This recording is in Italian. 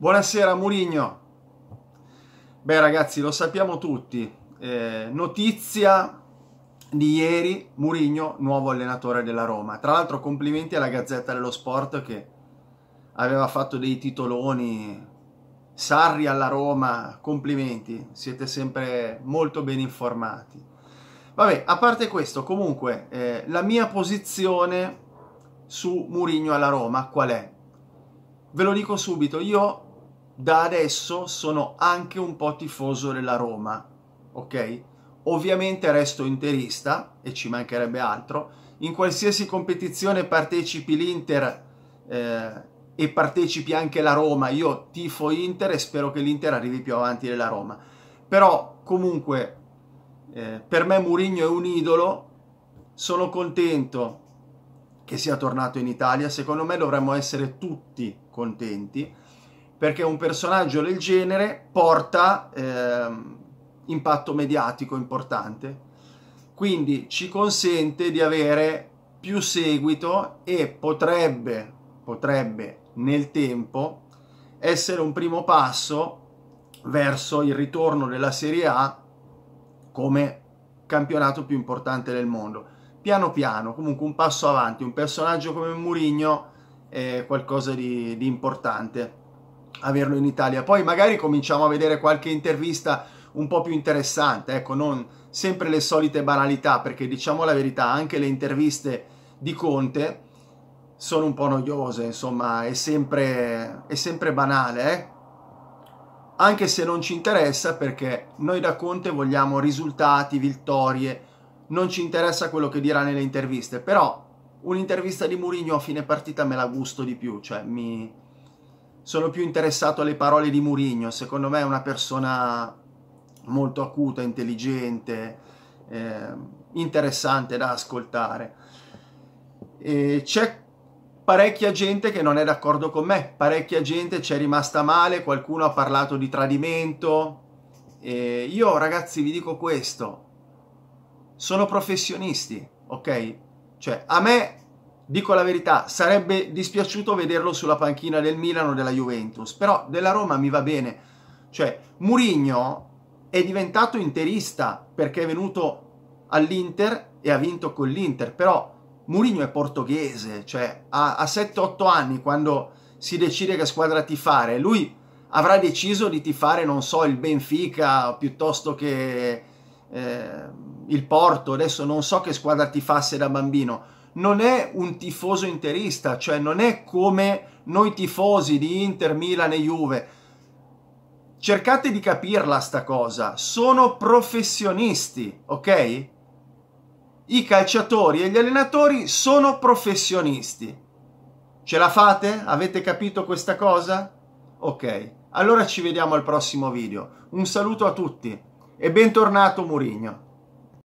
Buonasera Murigno. Beh ragazzi, lo sappiamo tutti. Eh, notizia di ieri, Murigno, nuovo allenatore della Roma. Tra l'altro complimenti alla Gazzetta dello Sport che aveva fatto dei titoloni. Sarri alla Roma, complimenti, siete sempre molto ben informati. Vabbè, a parte questo, comunque, eh, la mia posizione su Murigno alla Roma qual è? Ve lo dico subito, io da adesso sono anche un po' tifoso della Roma, ok? Ovviamente resto interista e ci mancherebbe altro. In qualsiasi competizione partecipi l'Inter eh, e partecipi anche la Roma, io tifo Inter e spero che l'Inter arrivi più avanti della Roma. Però comunque eh, per me Mourinho è un idolo, sono contento che sia tornato in Italia, secondo me dovremmo essere tutti contenti perché un personaggio del genere porta eh, impatto mediatico importante, quindi ci consente di avere più seguito e potrebbe, potrebbe nel tempo essere un primo passo verso il ritorno della Serie A come campionato più importante del mondo. Piano piano, comunque un passo avanti, un personaggio come Murigno è qualcosa di, di importante averlo in Italia. Poi magari cominciamo a vedere qualche intervista un po' più interessante, ecco, non sempre le solite banalità, perché diciamo la verità, anche le interviste di Conte sono un po' noiose, insomma, è sempre, è sempre banale, eh? anche se non ci interessa perché noi da Conte vogliamo risultati, vittorie, non ci interessa quello che dirà nelle interviste, però un'intervista di Mourinho a fine partita me la gusto di più, cioè mi, sono più interessato alle parole di Murigno, secondo me è una persona molto acuta, intelligente, eh, interessante da ascoltare. E c'è parecchia gente che non è d'accordo con me, parecchia gente ci è rimasta male, qualcuno ha parlato di tradimento. E io ragazzi vi dico questo, sono professionisti, ok? Cioè a me dico la verità, sarebbe dispiaciuto vederlo sulla panchina del Milano o della Juventus, però della Roma mi va bene. Cioè, Murigno è diventato interista perché è venuto all'Inter e ha vinto con l'Inter, però Murigno è portoghese, cioè a, 7-8 anni quando si decide che squadra tifare, lui avrà deciso di tifare, non so, il Benfica piuttosto che eh, il Porto, adesso non so che squadra tifasse da bambino, non è un tifoso interista, cioè non è come noi tifosi di Inter, Milan e Juve. Cercate di capirla sta cosa, sono professionisti, ok? I calciatori e gli allenatori sono professionisti. Ce la fate? Avete capito questa cosa? Ok, allora ci vediamo al prossimo video. Un saluto a tutti e bentornato Murigno.